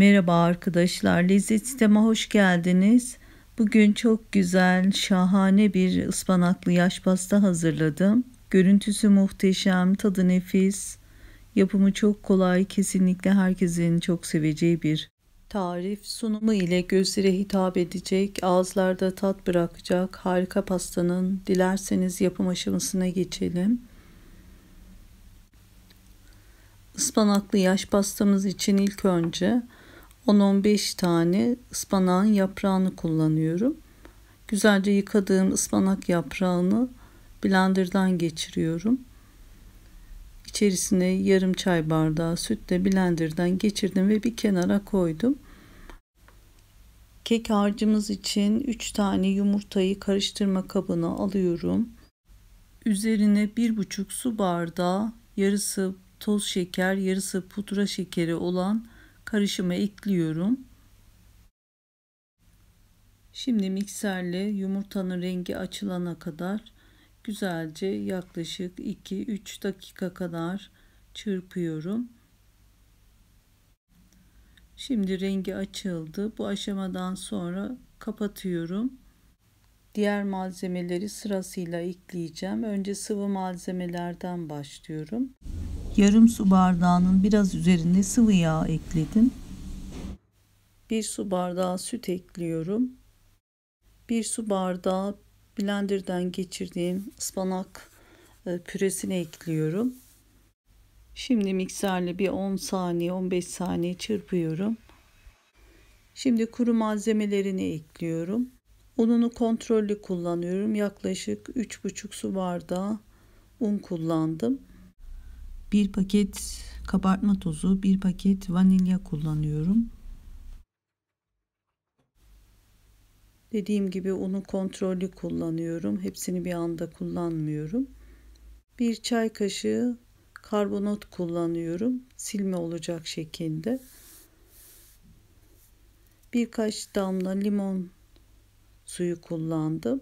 Merhaba arkadaşlar, lezzet sisteme hoş geldiniz. Bugün çok güzel, şahane bir ıspanaklı yaş pasta hazırladım. Görüntüsü muhteşem, tadı nefis. Yapımı çok kolay, kesinlikle herkesin çok seveceği bir tarif. Sunumu ile gözlere hitap edecek, ağızlarda tat bırakacak harika pastanın dilerseniz yapım aşamasına geçelim. Ispanaklı yaş pastamız için ilk önce 10-15 tane ıspanağın yaprağını kullanıyorum. Güzelce yıkadığım ıspanak yaprağını blenderdan geçiriyorum. İçerisine yarım çay bardağı sütle blenderdan geçirdim ve bir kenara koydum. Kek harcımız için 3 tane yumurtayı karıştırma kabına alıyorum. Üzerine 1,5 su bardağı yarısı toz şeker yarısı pudra şekeri olan karışıma ekliyorum. Şimdi mikserle yumurtanın rengi açılana kadar güzelce yaklaşık 2-3 dakika kadar çırpıyorum. Şimdi rengi açıldı. Bu aşamadan sonra kapatıyorum. Diğer malzemeleri sırasıyla ekleyeceğim. Önce sıvı malzemelerden başlıyorum yarım su bardağının biraz üzerinde sıvı yağ ekledim. 1 su bardağı süt ekliyorum. 1 su bardağı blenderden geçirdiğim ıspanak e, püresini ekliyorum. Şimdi mikserle bir 10 saniye 15 saniye çırpıyorum. Şimdi kuru malzemelerini ekliyorum. Ununu kontrollü kullanıyorum. Yaklaşık 3,5 su bardağı un kullandım. Bir paket kabartma tozu, bir paket vanilya kullanıyorum. Dediğim gibi unu kontrollü kullanıyorum. Hepsini bir anda kullanmıyorum. Bir çay kaşığı karbonat kullanıyorum. Silme olacak şekilde. Birkaç damla limon suyu kullandım.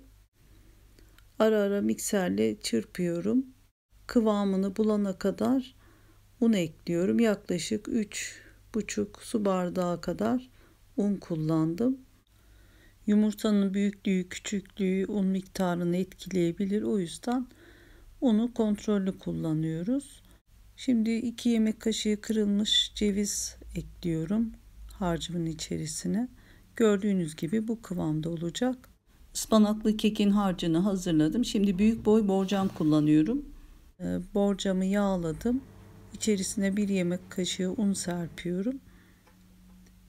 Ara ara mikserle çırpıyorum kıvamını bulana kadar un ekliyorum. Yaklaşık 3,5 su bardağı kadar un kullandım. Yumurtanın büyüklüğü, küçüklüğü un miktarını etkileyebilir. O yüzden unu kontrollü kullanıyoruz. Şimdi 2 yemek kaşığı kırılmış ceviz ekliyorum harcımın içerisine. Gördüğünüz gibi bu kıvamda olacak. Ispanaklı kekin harcını hazırladım. Şimdi büyük boy borcam kullanıyorum. Ee, borcamı yağladım. İçerisine bir yemek kaşığı un serpiyorum.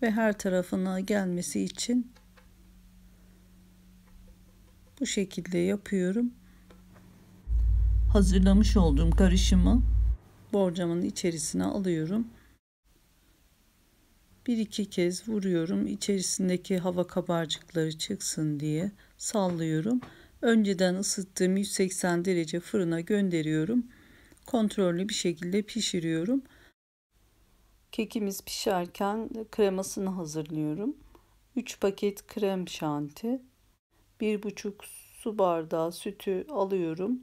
Ve her tarafına gelmesi için bu şekilde yapıyorum. Hazırlamış olduğum karışımı borcamın içerisine alıyorum. Bir iki kez vuruyorum. İçerisindeki hava kabarcıkları çıksın diye sallıyorum. Önceden ısıttığım 180 derece fırına gönderiyorum. Kontrollü bir şekilde pişiriyorum. Kekimiz pişerken kremasını hazırlıyorum. 3 paket krem şanti, 1,5 su bardağı sütü alıyorum.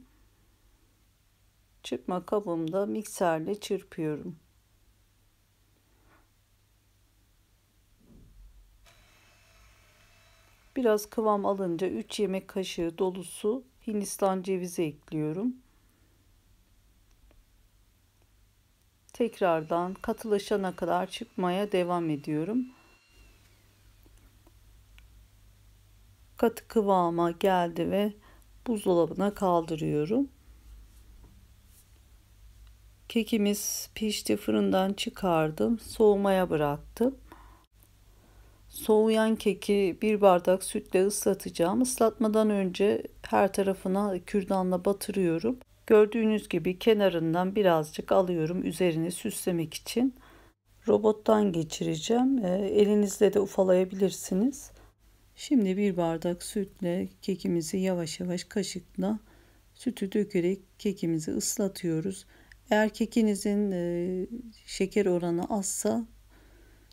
Çırpma kabımda mikserle çırpıyorum. Biraz kıvam alınca 3 yemek kaşığı dolusu Hindistan cevizi ekliyorum. Tekrardan katılaşana kadar çıkmaya devam ediyorum. Katı kıvama geldi ve buzdolabına kaldırıyorum. Kekimiz pişti fırından çıkardım. Soğumaya bıraktım. Soğuyan keki bir bardak sütle ıslatacağım. Islatmadan önce her tarafına kürdanla batırıyorum. Gördüğünüz gibi kenarından birazcık alıyorum üzerini süslemek için. Robottan geçireceğim. Ee, elinizle de ufalayabilirsiniz. Şimdi bir bardak sütle kekimizi yavaş yavaş kaşıkla sütü dökerek kekimizi ıslatıyoruz. Eğer kekinizin e, şeker oranı azsa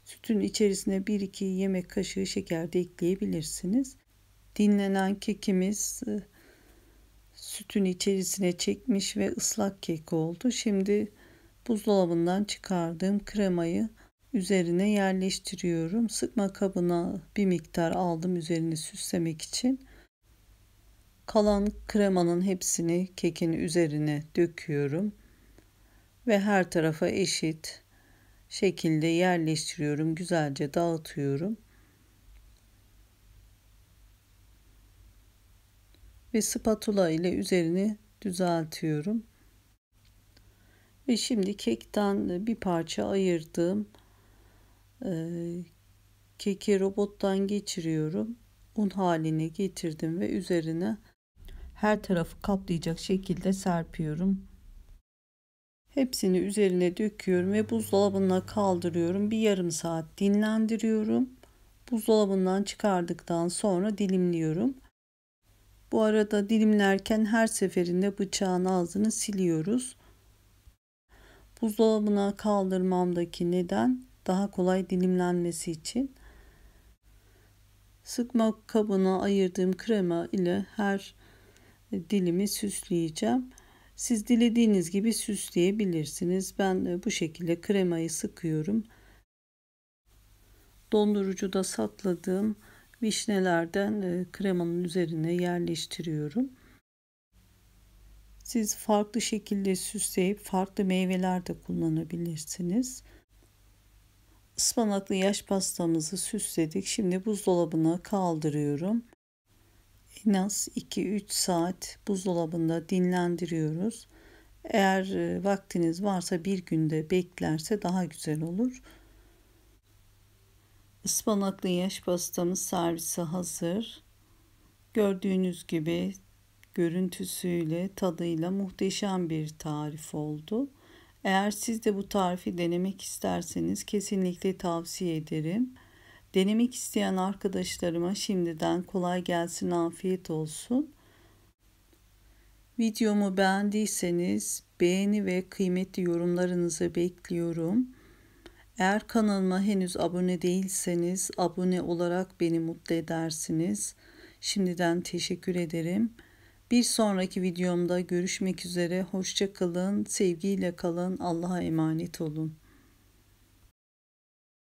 Sütün içerisine 1-2 yemek kaşığı şeker de ekleyebilirsiniz. Dinlenen kekimiz e, sütün içerisine çekmiş ve ıslak kek oldu. Şimdi buzdolabından çıkardığım kremayı üzerine yerleştiriyorum. Sıkma kabına bir miktar aldım üzerini süslemek için. Kalan kremanın hepsini kekin üzerine döküyorum ve her tarafa eşit şekilde yerleştiriyorum. Güzelce dağıtıyorum. Ve spatula ile üzerini düzeltiyorum. Ve şimdi kekten bir parça ayırdım. Ee, keki robottan geçiriyorum. Un haline getirdim ve üzerine her tarafı kaplayacak şekilde serpiyorum. Hepsini üzerine döküyorum ve buzdolabına kaldırıyorum. Bir yarım saat dinlendiriyorum. Buzdolabından çıkardıktan sonra dilimliyorum. Bu arada dilimlerken her seferinde bıçağın ağzını siliyoruz. Buzdolabına kaldırmamdaki neden daha kolay dilimlenmesi için. Sıkma kabına ayırdığım krema ile her dilimi süsleyeceğim. Siz dilediğiniz gibi süsleyebilirsiniz. Ben e, bu şekilde kremayı sıkıyorum. Dondurucuda sakladığım vişnelerden e, kremanın üzerine yerleştiriyorum. Siz farklı şekilde süsleyip farklı meyveler de kullanabilirsiniz. Ispanaklı yaş pastamızı süsledik. Şimdi buzdolabına kaldırıyorum en az 2-3 saat buzdolabında dinlendiriyoruz. Eğer e, vaktiniz varsa bir günde beklerse daha güzel olur. Ispanaklı yaş pastamız servisi hazır. Gördüğünüz gibi görüntüsüyle, tadıyla muhteşem bir tarif oldu. Eğer siz de bu tarifi denemek isterseniz kesinlikle tavsiye ederim. Denemek isteyen arkadaşlarıma şimdiden kolay gelsin, afiyet olsun. Videomu beğendiyseniz beğeni ve kıymetli yorumlarınızı bekliyorum. Eğer kanalıma henüz abone değilseniz abone olarak beni mutlu edersiniz. Şimdiden teşekkür ederim. Bir sonraki videomda görüşmek üzere. Hoşçakalın, sevgiyle kalın, Allah'a emanet olun.